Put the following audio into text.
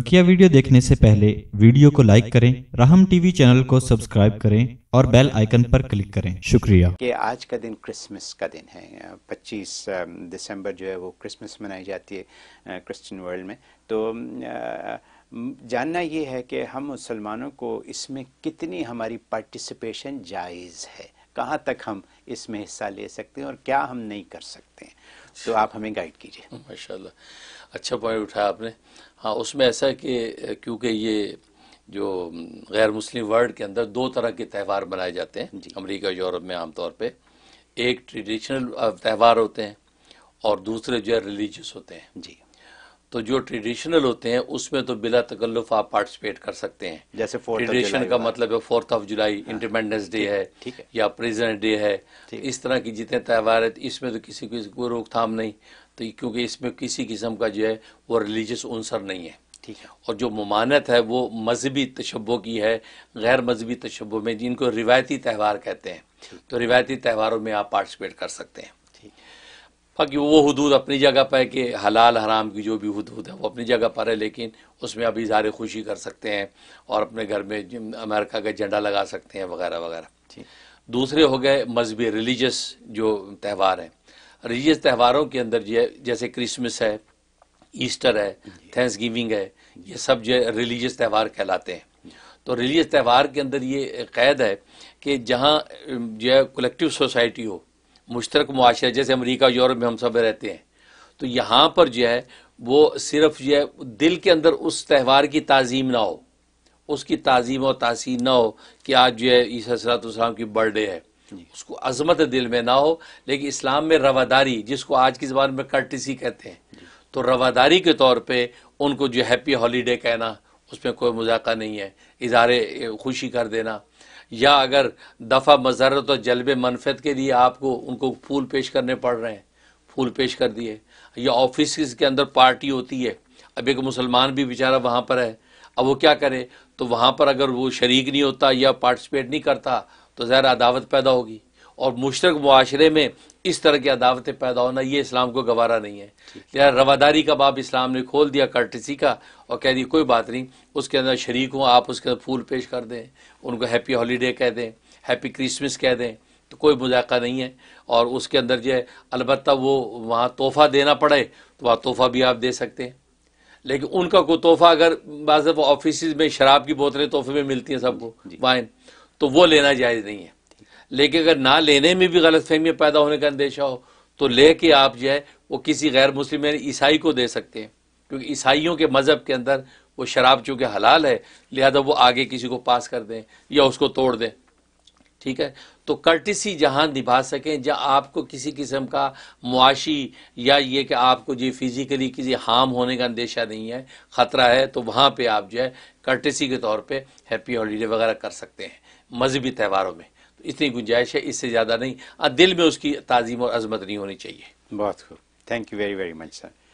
बकिया वीडियो देखने से पहले वीडियो को लाइक करें राहम टीवी चैनल को सब्सक्राइब करें और बेल आइकन पर क्लिक करें शुक्रिया कि आज का दिन क्रिसमस का दिन है 25 दिसंबर जो है वो क्रिसमस मनाई जाती है क्रिश्चियन वर्ल्ड में तो जानना ये है कि हम मुसलमानों को इसमें कितनी हमारी पार्टिसिपेशन जायज़ है कहाँ तक हम इसमें हिस्सा ले सकते हैं और क्या हम नहीं कर सकते हैं तो अच्छा। आप हमें गाइड कीजिए माशाल्लाह अच्छा पॉइंट उठाया आपने हाँ उसमें ऐसा है कि क्योंकि ये जो गैर मुस्लिम वर्ल्ड के अंदर दो तरह के त्यौहार मनाए जाते हैं अमेरिका यूरोप में आमतौर पे एक ट्रेडिशनल त्यौहार होते हैं और दूसरे जो है रिलीजियस होते हैं जी तो जो ट्रेडिशनल होते हैं उसमें तो बिला तकल्लुफ आप पार्टिसिपेट कर सकते हैं जैसे ट्रेडिशन का मतलब है फोर्थ ऑफ जुलाई हाँ, इंडिपेंडेंस डे है ठीक है या प्रेजेंट डे है इस तरह की जितने त्यौहार है इसमें तो किसी को कोई रोकथाम नहीं तो क्योंकि इसमें किसी किस्म का जो है वो रिलीजियस उनसर नहीं है ठीक है और जो ममानत है वो मजहबी तशबों की है गैर मजहबी तशबों में जिनको रिवायती त्यौहार कहते हैं तो रिवायती त्यौहारों में आप पार्टिसिपेट कर सकते हैं बाकी वो हदूद अपनी जगह पर है कि हलाल हराम की जो भी हदूद है वो अपनी जगह पर है लेकिन उसमें अभी इजहार खुशी कर सकते हैं और अपने घर में अमेरिका का झंडा लगा सकते हैं वगैरह वगैरह दूसरे हो गए मजहबी रिलीजस जो त्यौहार हैं रिलीजस त्यौहारों के अंदर जो जैसे क्रिसमस है ईस्टर है थैंक्स गिविंग है ये सब जो रिलीजस त्यौहार कहलाते हैं तो रिलीजस त्यौहार के अंदर ये कैद है कि जहाँ जो है कलेक्टिव सोसाइटी हो मुश्तरक मुआशरा जैसे अमरीका यूरोप में हम सब रहते हैं तो यहाँ पर जो है वो सिर्फ जो है दिल के अंदर उस त्यौहार की तज़ीम ना हो उसकी तज़ीम और तासीर ना हो कि आज जो है ईसा सलाम की बर्थडे है उसको अजमत दिल में ना हो लेकिन इस्लाम में रवादारी जिसको आज की ज़बान में कर्टिसी कहते हैं तो रवादारी के तौर पर उनको जो हैप्पी हॉलीडे कहना उसमें कोई मजाक नहीं है इजहार खुशी कर देना या अगर दफ़ा मजरत तो और जलब मनफत के लिए आपको उनको फूल पेश करने पड़ रहे हैं फूल पेश कर दिए या ऑफिस के अंदर पार्टी होती है अब एक मुसलमान भी बेचारा वहाँ पर है अब वो क्या करे तो वहाँ पर अगर वो शरीक नहीं होता या पार्टिसिपेट नहीं करता तो ज़्यादा अदावत पैदा होगी और मुशरक माशरे में इस तरह की अदावतें पैदा होना ये इस्लाम को गवारा नहीं है लिहाजा रवादारी का बाप इस्लाम ने खोल दिया कर्टसी का और कह दी कोई बात नहीं उसके अंदर शरीक हों आप उसके अंदर फूल पेश कर दें उनको हैप्पी हॉलीडे कह दें हैप्पी क्रिसमस कह दें तो कोई मजाक़ा नहीं है और उसके अंदर जो है अलबत् वो वहाँ तोहफ़ा देना पड़े तो वहाँ तोहफ़ा भी आप दे सकते हैं लेकिन उनका कोई तोहफ़ा अगर बाज़ ऑफिस में शराब की बोतलें तोहफे में मिलती हैं सबको वाइन तो वो लेना जायज़ नहीं है लेकिन अगर ना लेने में भी गलत फहमियाँ पैदा होने का अंदेशा हो तो ले के आप जो है वो किसी गैर मुस्लिम यानी ईसाई को दे सकते हैं क्योंकि ईसाइयों के मज़हब के अंदर वो शराब चूँकि हलाल है लिहाजा वो आगे किसी को पास कर दें या उसको तोड़ दें ठीक है तो कर्टिसी जहाँ निभा सकें जहाँ आपको किसी किस्म का मुआशी या ये कि आपको जी फिज़िकली किसी हार्म होने का अंदेशा नहीं है ख़तरा है तो वहाँ पे आप जो है कर्टिसी के तौर पे हैप्पी हॉलीडे वगैरह कर सकते हैं मजहबी त्यौहारों में इतनी गुंजाइश है इससे ज़्यादा नहीं दिल में उसकी तज़ीम और अजमत नहीं होनी चाहिए बहुत खूब thank you very very much sir